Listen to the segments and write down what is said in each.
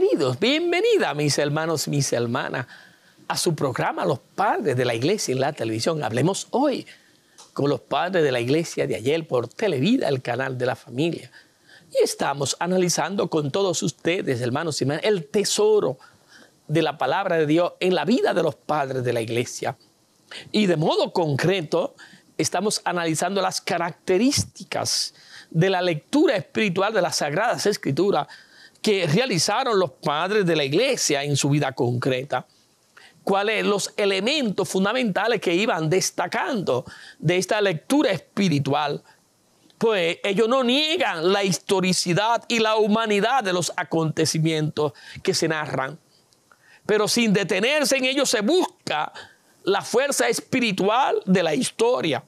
bienvenidos, bienvenida mis hermanos, mis hermanas, a su programa Los Padres de la Iglesia en la Televisión. Hablemos hoy con los padres de la Iglesia de ayer por Televida, el canal de la familia. Y estamos analizando con todos ustedes, hermanos y hermanas, el tesoro de la palabra de Dios en la vida de los padres de la Iglesia. Y de modo concreto, estamos analizando las características de la lectura espiritual de las Sagradas Escrituras que realizaron los padres de la iglesia en su vida concreta cuáles los elementos fundamentales que iban destacando de esta lectura espiritual. Pues ellos no niegan la historicidad y la humanidad de los acontecimientos que se narran. Pero sin detenerse en ellos se busca la fuerza espiritual de la historia,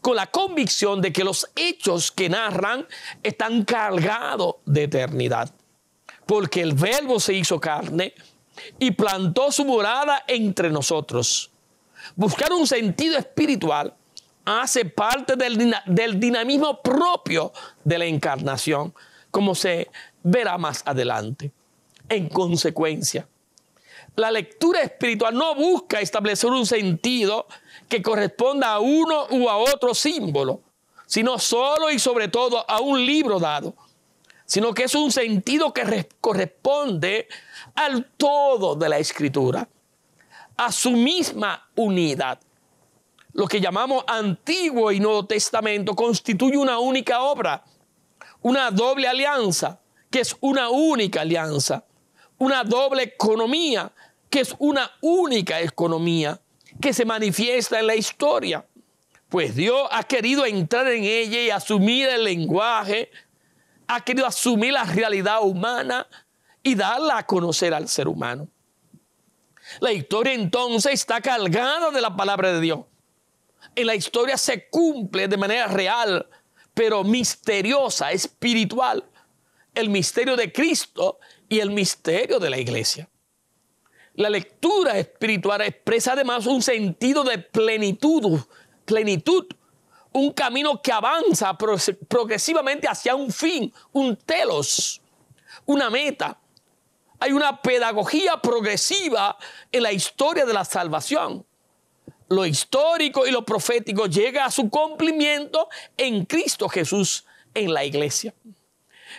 con la convicción de que los hechos que narran están cargados de eternidad porque el verbo se hizo carne y plantó su morada entre nosotros. Buscar un sentido espiritual hace parte del, del dinamismo propio de la encarnación, como se verá más adelante. En consecuencia, la lectura espiritual no busca establecer un sentido que corresponda a uno u a otro símbolo, sino solo y sobre todo a un libro dado sino que es un sentido que corresponde al todo de la escritura, a su misma unidad. Lo que llamamos Antiguo y Nuevo Testamento constituye una única obra, una doble alianza, que es una única alianza, una doble economía, que es una única economía, que se manifiesta en la historia. Pues Dios ha querido entrar en ella y asumir el lenguaje, ha querido asumir la realidad humana y darla a conocer al ser humano. La historia entonces está cargada de la palabra de Dios. En la historia se cumple de manera real, pero misteriosa, espiritual, el misterio de Cristo y el misterio de la iglesia. La lectura espiritual expresa además un sentido de plenitud, plenitud un camino que avanza progresivamente hacia un fin, un telos, una meta. Hay una pedagogía progresiva en la historia de la salvación. Lo histórico y lo profético llega a su cumplimiento en Cristo Jesús en la iglesia.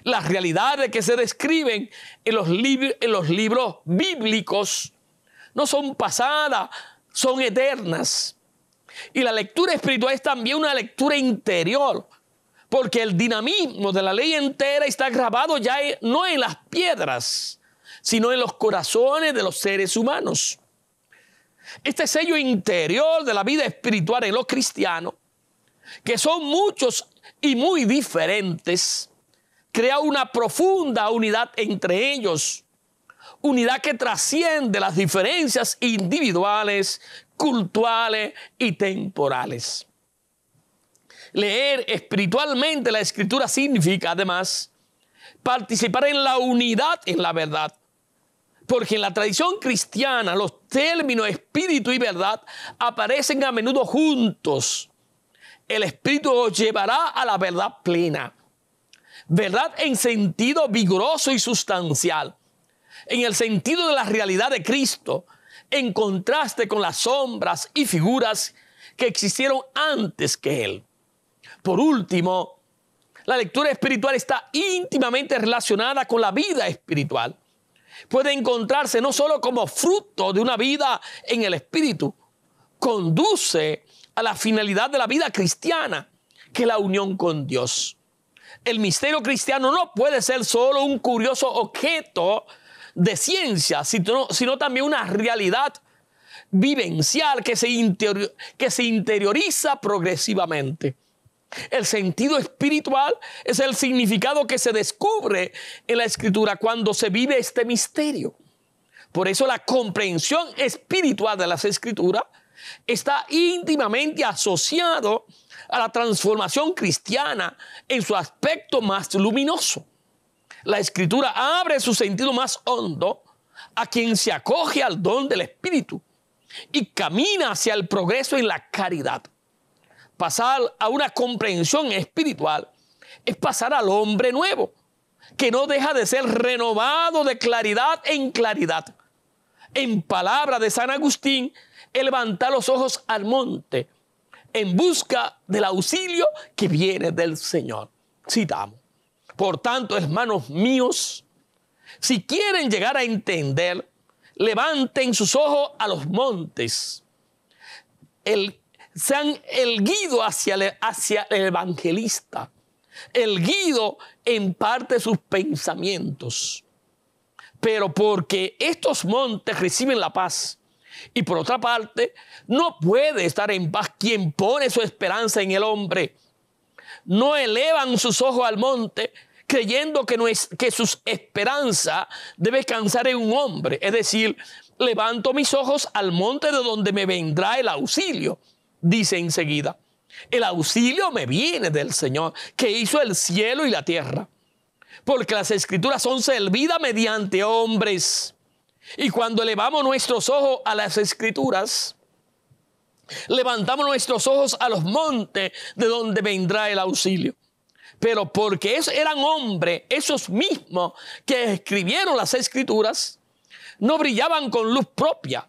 Las realidades que se describen en los, en los libros bíblicos no son pasadas, son eternas. Y la lectura espiritual es también una lectura interior, porque el dinamismo de la ley entera está grabado ya no en las piedras, sino en los corazones de los seres humanos. Este sello interior de la vida espiritual en los cristianos, que son muchos y muy diferentes, crea una profunda unidad entre ellos unidad que trasciende las diferencias individuales, culturales y temporales. Leer espiritualmente la escritura significa además participar en la unidad en la verdad. Porque en la tradición cristiana los términos espíritu y verdad aparecen a menudo juntos. El espíritu os llevará a la verdad plena. Verdad en sentido vigoroso y sustancial en el sentido de la realidad de Cristo, en contraste con las sombras y figuras que existieron antes que Él. Por último, la lectura espiritual está íntimamente relacionada con la vida espiritual. Puede encontrarse no solo como fruto de una vida en el espíritu, conduce a la finalidad de la vida cristiana, que es la unión con Dios. El misterio cristiano no puede ser solo un curioso objeto de ciencia, sino, sino también una realidad vivencial que se, que se interioriza progresivamente. El sentido espiritual es el significado que se descubre en la escritura cuando se vive este misterio. Por eso la comprensión espiritual de las escrituras está íntimamente asociado a la transformación cristiana en su aspecto más luminoso la escritura abre su sentido más hondo a quien se acoge al don del Espíritu y camina hacia el progreso en la caridad. Pasar a una comprensión espiritual es pasar al hombre nuevo, que no deja de ser renovado de claridad en claridad. En palabra de San Agustín, levanta los ojos al monte en busca del auxilio que viene del Señor. Citamos. Por tanto, hermanos míos, si quieren llegar a entender, levanten sus ojos a los montes. El, se han elguido hacia, el, evangelista, el guido en parte sus pensamientos. Pero porque estos montes reciben la paz, y por otra parte, no puede estar en paz quien pone su esperanza en el hombre. No elevan sus ojos al monte, creyendo que, no es, que sus esperanza debe descansar en un hombre. Es decir, levanto mis ojos al monte de donde me vendrá el auxilio, dice enseguida. El auxilio me viene del Señor, que hizo el cielo y la tierra. Porque las escrituras son servidas mediante hombres. Y cuando elevamos nuestros ojos a las escrituras, levantamos nuestros ojos a los montes de donde vendrá el auxilio. Pero porque eran hombres, esos mismos que escribieron las escrituras, no brillaban con luz propia,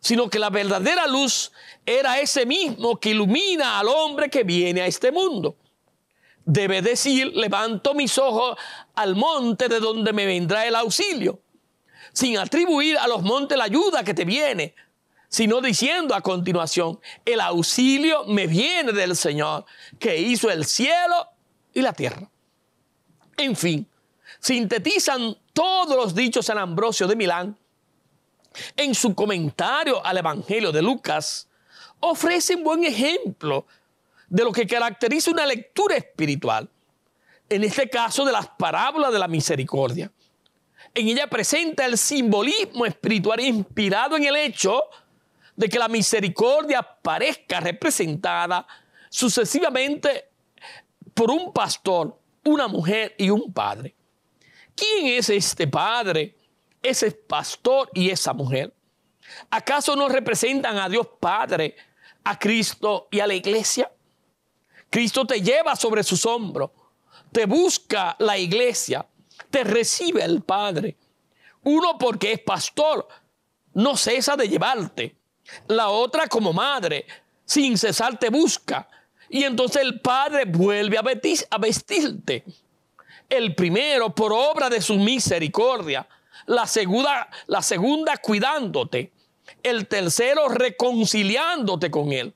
sino que la verdadera luz era ese mismo que ilumina al hombre que viene a este mundo. Debe decir, levanto mis ojos al monte de donde me vendrá el auxilio, sin atribuir a los montes la ayuda que te viene, sino diciendo a continuación, el auxilio me viene del Señor, que hizo el cielo y la tierra. En fin, sintetizan todos los dichos San Ambrosio de Milán en su comentario al Evangelio de Lucas, ofrece un buen ejemplo de lo que caracteriza una lectura espiritual, en este caso de las parábolas de la misericordia. En ella presenta el simbolismo espiritual inspirado en el hecho de que la misericordia parezca representada sucesivamente por un pastor, una mujer y un padre. ¿Quién es este padre, ese pastor y esa mujer? ¿Acaso no representan a Dios Padre, a Cristo y a la iglesia? Cristo te lleva sobre sus hombros, te busca la iglesia, te recibe el Padre. Uno porque es pastor, no cesa de llevarte. La otra como madre, sin cesar te busca y entonces el Padre vuelve a, vestirte. El primero por obra de su misericordia. La segunda, la segunda cuidándote. El tercero reconciliándote con Él.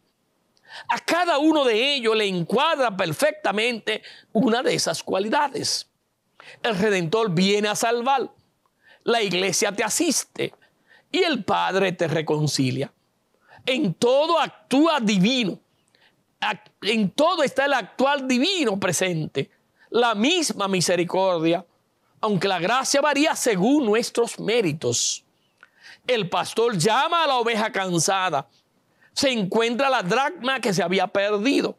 A cada uno de ellos le encuadra perfectamente una de esas cualidades. El Redentor viene a salvar, la iglesia te asiste y el Padre te reconcilia. En todo actúa divino, en todo está el actual divino presente, la misma misericordia, aunque la gracia varía según nuestros méritos. El pastor llama a la oveja cansada, se encuentra la dracma que se había perdido.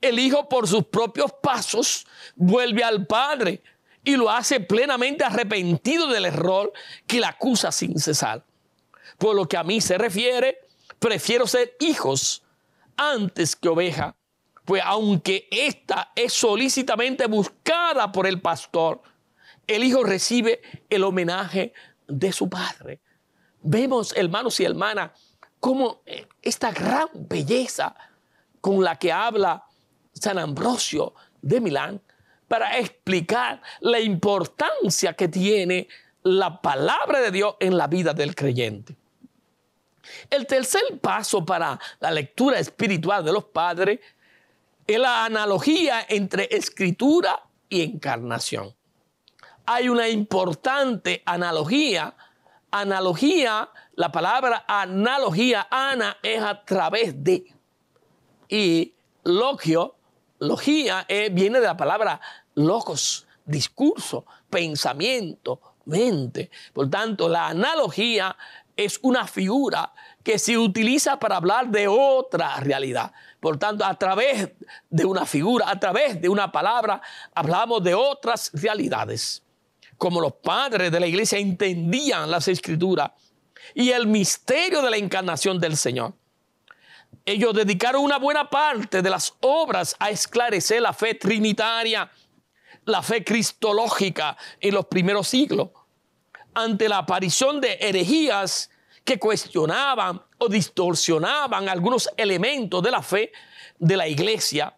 El hijo por sus propios pasos vuelve al padre y lo hace plenamente arrepentido del error que le acusa sin cesar. Por lo que a mí se refiere, prefiero ser hijos antes que oveja, pues aunque ésta es solícitamente buscada por el pastor, el hijo recibe el homenaje de su padre. Vemos, hermanos y hermanas, como eh, esta gran belleza con la que habla San Ambrosio de Milán para explicar la importancia que tiene la palabra de Dios en la vida del creyente. El tercer paso para la lectura espiritual de los padres es la analogía entre escritura y encarnación. Hay una importante analogía. Analogía, la palabra analogía, ana, es a través de. Y logio, logía, eh, viene de la palabra logos, discurso, pensamiento, mente. Por tanto, la analogía es una figura que se utiliza para hablar de otra realidad. Por tanto, a través de una figura, a través de una palabra, hablamos de otras realidades. Como los padres de la iglesia entendían las escrituras y el misterio de la encarnación del Señor. Ellos dedicaron una buena parte de las obras a esclarecer la fe trinitaria, la fe cristológica en los primeros siglos ante la aparición de herejías que cuestionaban o distorsionaban algunos elementos de la fe de la iglesia,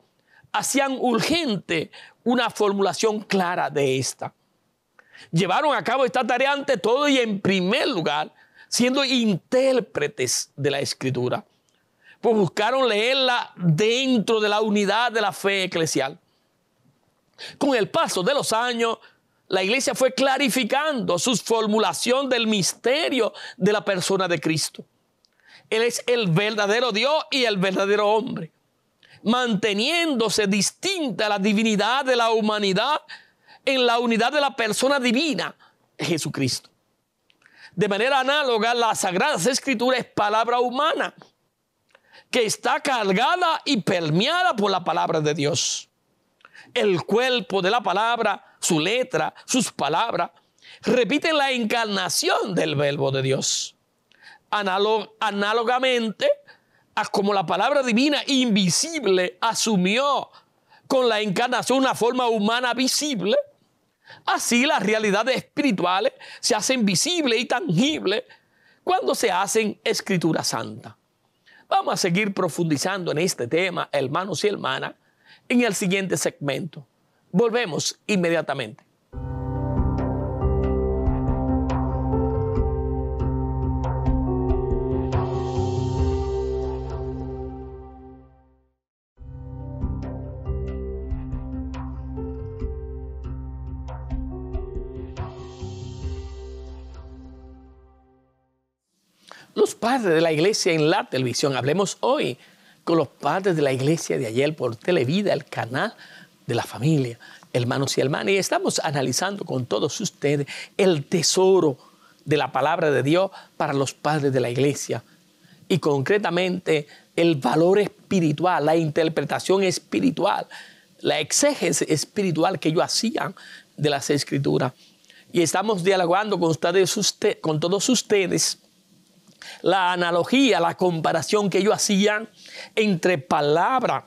hacían urgente una formulación clara de esta. Llevaron a cabo esta tarea ante todo y en primer lugar, siendo intérpretes de la escritura, pues buscaron leerla dentro de la unidad de la fe eclesial. Con el paso de los años, la iglesia fue clarificando su formulación del misterio de la persona de Cristo. Él es el verdadero Dios y el verdadero hombre, manteniéndose distinta la divinidad de la humanidad en la unidad de la persona divina, Jesucristo. De manera análoga, las Sagradas Escrituras es palabra humana, que está cargada y permeada por la palabra de Dios. El cuerpo de la palabra su letra, sus palabras, repiten la encarnación del verbo de Dios. análogamente a como la palabra divina invisible asumió con la encarnación una forma humana visible, así las realidades espirituales se hacen visibles y tangibles cuando se hacen escritura santa. Vamos a seguir profundizando en este tema, hermanos y hermanas, en el siguiente segmento. Volvemos inmediatamente. los padres de la iglesia en la televisión. Hablemos hoy con los padres de la iglesia de ayer por Televida, el canal de la familia, hermanos y hermanas. Y estamos analizando con todos ustedes el tesoro de la palabra de Dios para los padres de la iglesia. Y concretamente el valor espiritual, la interpretación espiritual, la exégesis espiritual que ellos hacían de las escrituras. Y estamos dialogando con, ustedes, con todos ustedes la analogía, la comparación que ellos hacían entre palabra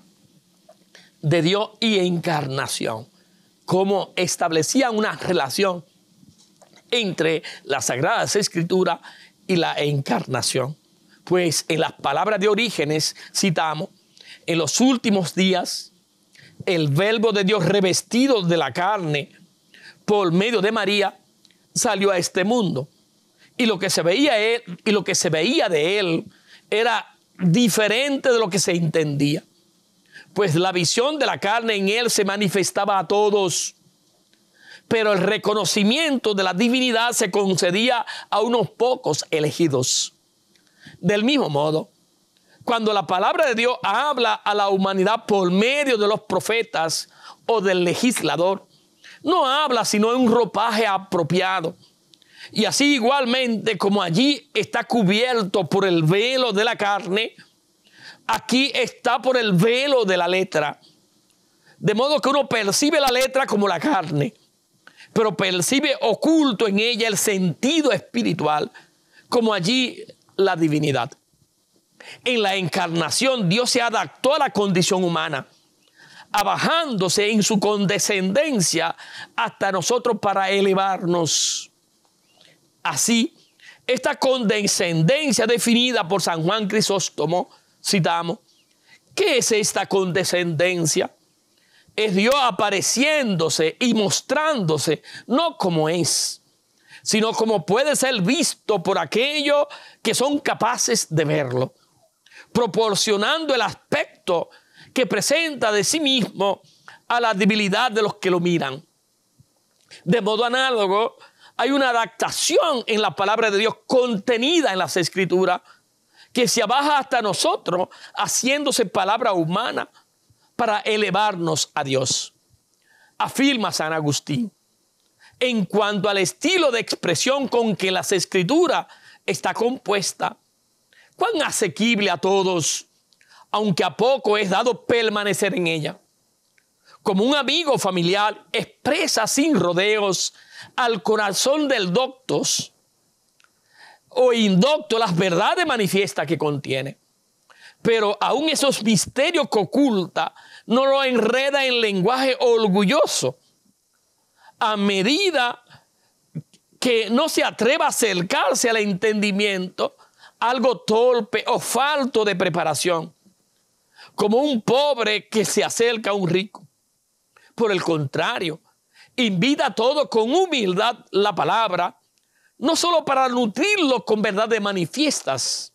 de Dios y encarnación, como establecía una relación entre las Sagradas Escrituras y la encarnación. Pues en las palabras de Orígenes citamos, en los últimos días, el verbo de Dios revestido de la carne por medio de María salió a este mundo. Y lo que se veía, él, y lo que se veía de él era diferente de lo que se entendía pues la visión de la carne en él se manifestaba a todos, pero el reconocimiento de la divinidad se concedía a unos pocos elegidos. Del mismo modo, cuando la palabra de Dios habla a la humanidad por medio de los profetas o del legislador, no habla sino en un ropaje apropiado. Y así igualmente como allí está cubierto por el velo de la carne, aquí está por el velo de la letra. De modo que uno percibe la letra como la carne, pero percibe oculto en ella el sentido espiritual, como allí la divinidad. En la encarnación Dios se adaptó a la condición humana, abajándose en su condescendencia hasta nosotros para elevarnos. Así, esta condescendencia definida por San Juan Crisóstomo citamos. ¿Qué es esta condescendencia? Es Dios apareciéndose y mostrándose, no como es, sino como puede ser visto por aquellos que son capaces de verlo, proporcionando el aspecto que presenta de sí mismo a la debilidad de los que lo miran. De modo análogo, hay una adaptación en la palabra de Dios contenida en las escrituras que se abaja hasta nosotros, haciéndose palabra humana para elevarnos a Dios. Afirma San Agustín, en cuanto al estilo de expresión con que las escrituras está compuesta, cuán asequible a todos, aunque a poco es dado permanecer en ella. Como un amigo familiar expresa sin rodeos al corazón del doctos o indocto las verdades manifiestas que contiene. Pero aún esos misterios que oculta no lo enreda en lenguaje orgulloso. A medida que no se atreva a acercarse al entendimiento, algo torpe o falto de preparación, como un pobre que se acerca a un rico. Por el contrario, invita a todos con humildad la palabra no solo para nutrirlo con verdades manifiestas,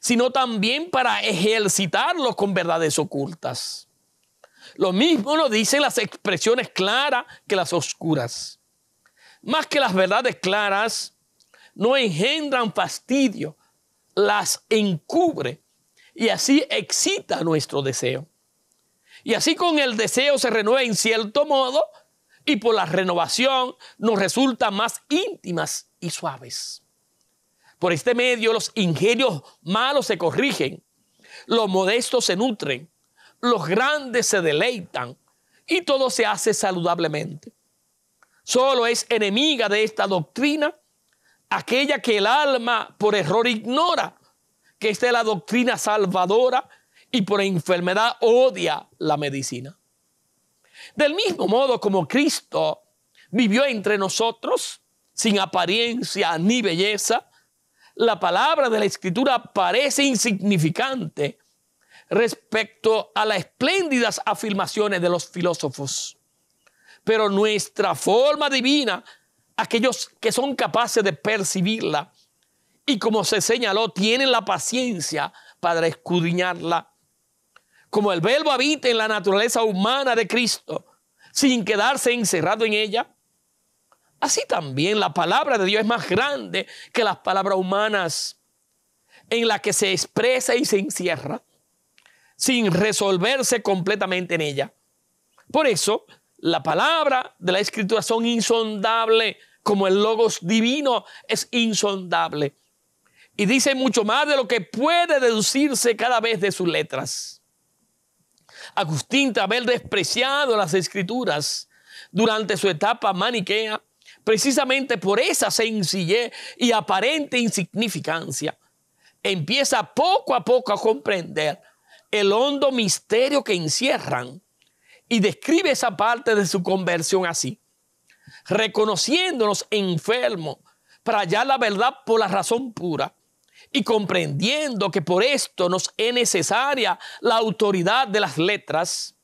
sino también para ejercitarlo con verdades ocultas. Lo mismo lo dicen las expresiones claras que las oscuras. Más que las verdades claras, no engendran fastidio, las encubre y así excita nuestro deseo. Y así con el deseo se renueva en cierto modo y por la renovación nos resultan más íntimas y suaves. Por este medio los ingenios malos se corrigen, los modestos se nutren, los grandes se deleitan y todo se hace saludablemente. Solo es enemiga de esta doctrina aquella que el alma por error ignora, que esta es la doctrina salvadora y por enfermedad odia la medicina. Del mismo modo como Cristo vivió entre nosotros, sin apariencia ni belleza, la palabra de la Escritura parece insignificante respecto a las espléndidas afirmaciones de los filósofos. Pero nuestra forma divina, aquellos que son capaces de percibirla, y como se señaló, tienen la paciencia para escudriñarla, como el verbo habita en la naturaleza humana de Cristo, sin quedarse encerrado en ella, así también la palabra de Dios es más grande que las palabras humanas en las que se expresa y se encierra, sin resolverse completamente en ella. Por eso, la palabra de la escritura son insondable como el logos divino es insondable. Y dice mucho más de lo que puede deducirse cada vez de sus letras. Agustín, de haber despreciado las escrituras durante su etapa maniquea, precisamente por esa sencillez y aparente insignificancia, empieza poco a poco a comprender el hondo misterio que encierran y describe esa parte de su conversión así, reconociéndonos enfermos para hallar la verdad por la razón pura y comprendiendo que por esto nos es necesaria la autoridad de las letras,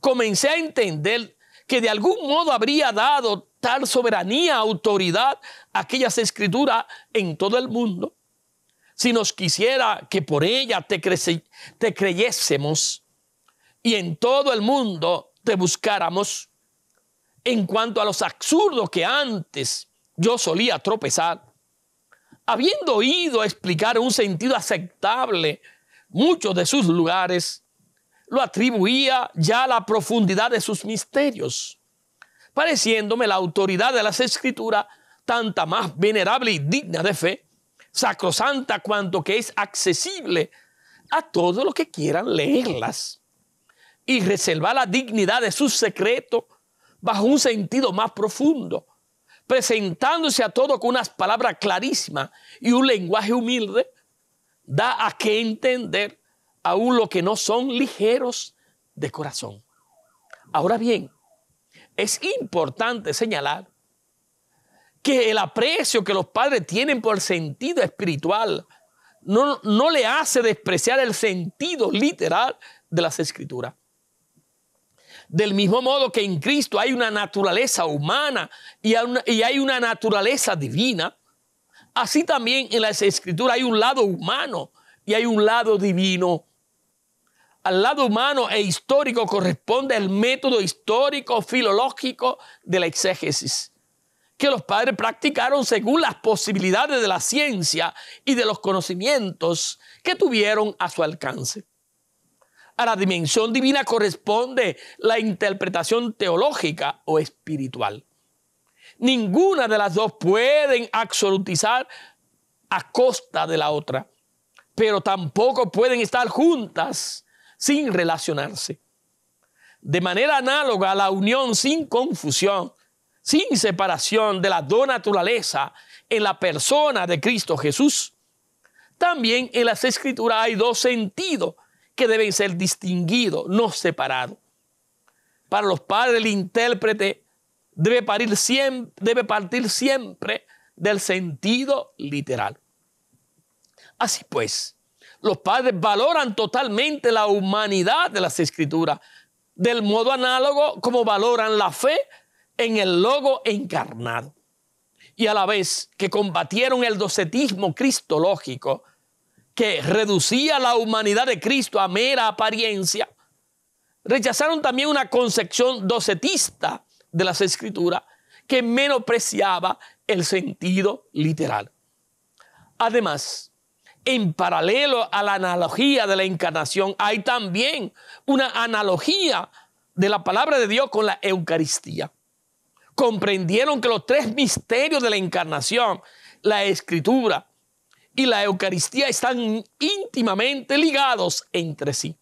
comencé a entender que de algún modo habría dado tal soberanía, autoridad, aquellas escrituras en todo el mundo, si nos quisiera que por ella te, te creyésemos y en todo el mundo te buscáramos, en cuanto a los absurdos que antes yo solía tropezar, habiendo oído explicar un sentido aceptable muchos de sus lugares, lo atribuía ya a la profundidad de sus misterios, pareciéndome la autoridad de las escrituras tanta más venerable y digna de fe, sacrosanta cuanto que es accesible a todos los que quieran leerlas, y reservar la dignidad de sus secreto bajo un sentido más profundo, presentándose a todos con unas palabras clarísimas y un lenguaje humilde, da a que entender aún lo que no son ligeros de corazón. Ahora bien, es importante señalar que el aprecio que los padres tienen por el sentido espiritual no, no le hace despreciar el sentido literal de las escrituras. Del mismo modo que en Cristo hay una naturaleza humana y hay una, naturaleza divina, así también en las Escritura hay un lado humano y hay un lado divino. Al lado humano e histórico corresponde el método histórico filológico de la exégesis, que los padres practicaron según las posibilidades de la ciencia y de los conocimientos que tuvieron a su alcance. A la dimensión divina corresponde la interpretación teológica o espiritual. Ninguna de las dos pueden absolutizar a costa de la otra, pero tampoco pueden estar juntas sin relacionarse. De manera análoga a la unión sin confusión, sin separación de la dos naturalezas en la persona de Cristo Jesús, también en las escrituras hay dos sentidos que deben ser distinguidos, no separados. Para los padres, el intérprete debe, siempre, debe partir siempre del sentido literal. Así pues, los padres valoran totalmente la humanidad de las escrituras, del modo análogo como valoran la fe en el logo encarnado. Y a la vez que combatieron el docetismo cristológico, que reducía la humanidad de Cristo a mera apariencia, rechazaron también una concepción docetista de las escrituras que menospreciaba el sentido literal. Además, en paralelo a la analogía de la encarnación, hay también una analogía de la palabra de Dios con la Eucaristía. Comprendieron que los tres misterios de la encarnación, la escritura, y la Eucaristía están íntimamente ligados entre sí.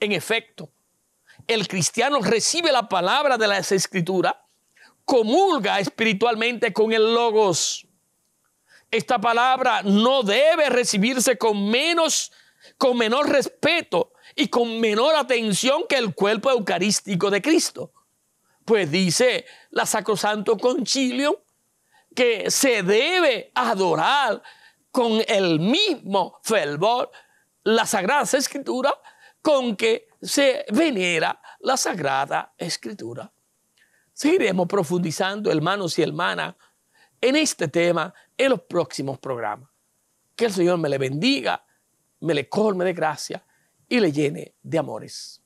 En efecto, el cristiano recibe la palabra de la Escritura, comulga espiritualmente con el logos. Esta palabra no debe recibirse con menos con menor respeto y con menor atención que el cuerpo eucarístico de Cristo. Pues dice la Sacrosanto Concilio que se debe adorar con el mismo fervor la Sagrada Escritura con que se venera la Sagrada Escritura. Seguiremos profundizando, hermanos y hermanas, en este tema en los próximos programas. Que el Señor me le bendiga, me le colme de gracia y le llene de amores.